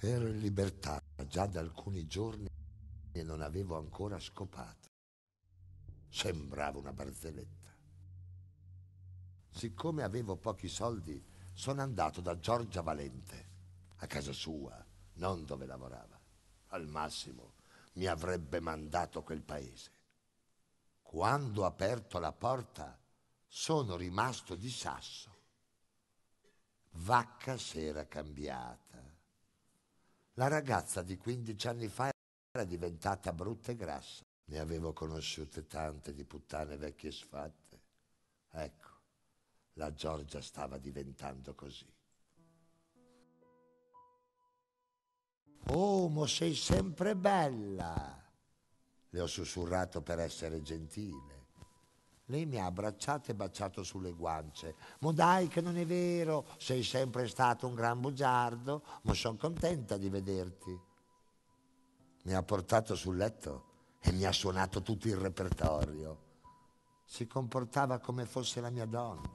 Ero in libertà già da alcuni giorni e non avevo ancora scopato. Sembrava una barzelletta. Siccome avevo pochi soldi, sono andato da Giorgia Valente, a casa sua, non dove lavorava. Al massimo mi avrebbe mandato quel paese. Quando ho aperto la porta, sono rimasto di sasso. Vacca s'era cambiata la ragazza di 15 anni fa era diventata brutta e grassa. Ne avevo conosciute tante di puttane vecchie sfatte. Ecco, la Giorgia stava diventando così. Oh, ma sei sempre bella! Le ho sussurrato per essere gentile. Lei mi ha abbracciato e baciato sulle guance. Ma dai che non è vero, sei sempre stato un gran bugiardo, ma sono contenta di vederti. Mi ha portato sul letto e mi ha suonato tutto il repertorio. Si comportava come fosse la mia donna,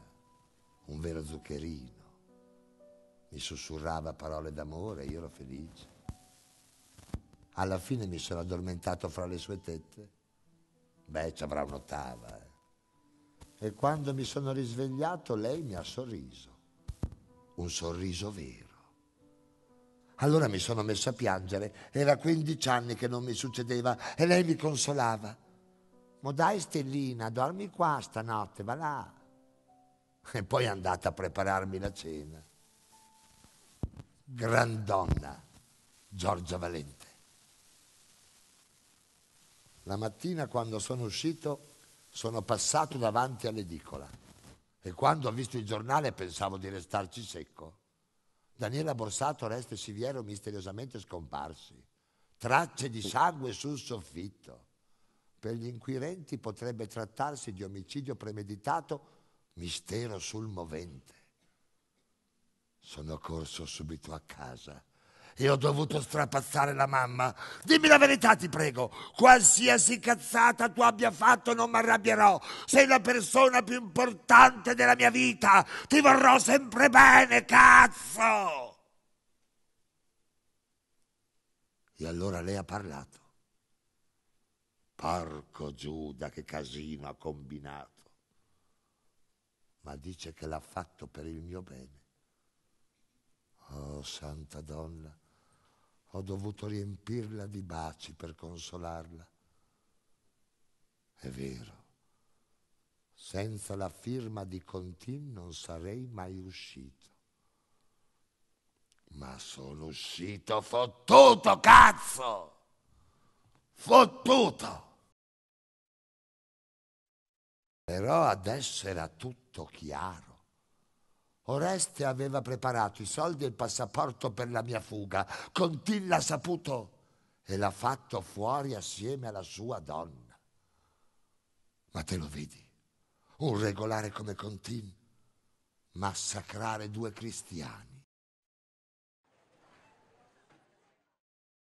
un vero zuccherino. Mi sussurrava parole d'amore e io ero felice. Alla fine mi sono addormentato fra le sue tette. Beh, ci avrà un'ottava. Eh e quando mi sono risvegliato lei mi ha sorriso, un sorriso vero. Allora mi sono messo a piangere, era 15 anni che non mi succedeva e lei mi consolava. Ma dai Stellina, dormi qua stanotte, va là. E poi è andata a prepararmi la cena. Grandonna, Giorgia Valente. La mattina quando sono uscito sono passato davanti all'edicola e quando ho visto il giornale pensavo di restarci secco. Daniela Borsato, e Siviero misteriosamente scomparsi, tracce di sangue sul soffitto. Per gli inquirenti potrebbe trattarsi di omicidio premeditato, mistero sul movente. Sono corso subito a casa e ho dovuto strapazzare la mamma. Dimmi la verità, ti prego. Qualsiasi cazzata tu abbia fatto, non mi arrabbierò. Sei la persona più importante della mia vita. Ti vorrò sempre bene, cazzo! E allora lei ha parlato. Porco Giuda, che casino ha combinato. Ma dice che l'ha fatto per il mio bene. Oh, santa donna, ho dovuto riempirla di baci per consolarla. È vero, senza la firma di Contin non sarei mai uscito. Ma sono uscito fottuto, cazzo! Fottuto! Però adesso era tutto chiaro. Oreste aveva preparato i soldi e il passaporto per la mia fuga. Contin l'ha saputo e l'ha fatto fuori assieme alla sua donna. Ma te lo vedi? Un regolare come Contin massacrare due cristiani